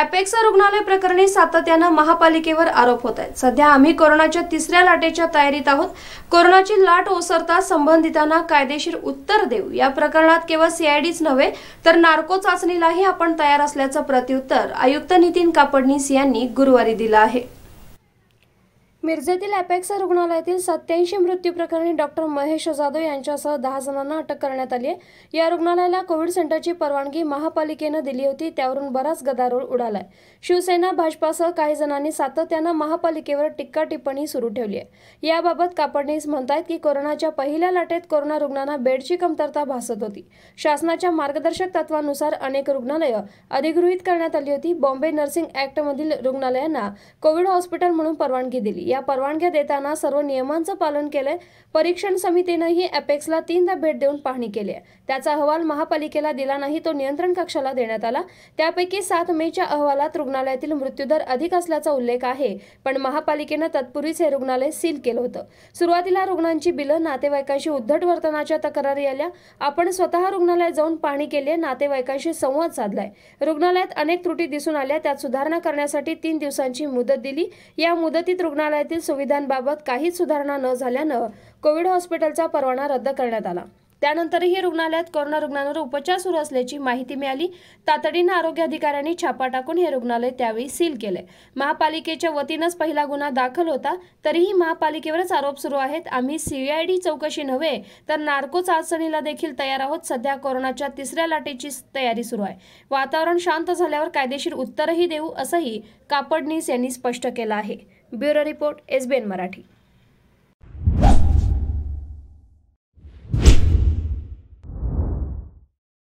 apex रुग्णालय प्रकरणी सातत्यानं महापालिकेवर आरोप होत आहेत सध्या आम्ही कोरोनाच्या तिसऱ्या लाटेच्या तयारीत आहोत कोरोनाची लाट ओसरता संबंधितांना कायदेशीर उत्तर देऊ या प्रकरणात केवळ सीआयडीच नव्हे तर नार्को चाचणीलाही आपण तयार असल्याचं प्रत्युत्तर आयुक्त नितीन कापडनीस यांनी गुरुवारी दिलं आहे मिरजेतील अपेक्स रुग्णालयातील सत्याऐंशी मृत्यू प्रकरणी डॉक्टर महेश जाधव यांच्यासह दहा जणांना अटक करण्यात आली आहे या रुग्णालयाला कोविड सेंटरची परवानगी महापालिकेनं दिली होती त्यावरून बराच गदारोळ उडालाय शिवसेना भाजपासह काही जणांनी सातत्यानं महापालिकेवर टिक्का टिप्पणी सुरू ठेवली आहे याबाबत कापडणीस म्हणतायत की कोरोनाच्या पहिल्या लाटेत कोरोना रुग्णांना बेडची कमतरता भासत होती शासनाच्या मार्गदर्शक तत्वानुसार अनेक रुग्णालयं अधिगृहित करण्यात आली होती बॉम्बे नर्सिंग ऍक्टमधील रुग्णालयांना कोविड हॉस्पिटल म्हणून परवानगी दिली या परवानग्या देताना सर्व नियमांचं पालन केलंय परीक्षण समितीनंही अपेक्सला तीनदा भेट देऊन पाहणी केली आहे त्याचा अहवाल महापालिकेला दिला नाही तो नियंत्रण कक्षाला देण्यात आला त्यापैकी सात च्या अहवालात रुग्णालयातील दर अधिक असल्याचा उल्लेख आहे पण महापालिकेनं तत्पूर्वीच हे रुग्णालय सील केलं होतं सुरुवातीला रुग्णांची बिलं नातेवाईकांशी उद्धट वर्तनाच्या तक्रारी आल्या आपण स्वतः रुग्णालयात जाऊन पाहणी केली नातेवाईकांशी संवाद साधलाय रुग्णालयात अनेक त्रुटी दिसून आल्या त्यात सुधारणा करण्यासाठी तीन दिवसांची मुदत दिली या मुदतीत रुग्णालयात रुग्णालयातील सुविधांबाबत काहीच सुधारणा न झाल्यानं कोविड हॉस्पिटलचा परवाना रद्द करण्यात आला त्यानंतरही रुग्णालयात कोरोना रुग्णांवर उपचार सुरू असल्याची माहिती मिळाली तातडीनं आरोग्य अधिकाऱ्यांनी छापा टाकून हे रुग्णालय त्यावेळी सील केले महापालिकेच्या वतीनंच पहिला गुन्हा दाखल होता तरीही महापालिकेवरच आरोप सुरू आहेत आम्ही सीआयडी चौकशी नव्हे तर नार्को चाचणीला देखील तयार आहोत सध्या कोरोनाच्या तिसऱ्या लाटेची तयारी सुरू आहे वातावरण शांत झाल्यावर कायदेशीर उत्तरही देऊ असंही कापडनीस यांनी स्पष्ट केलं आहे ब्युरो रिपोर्ट एस मराठी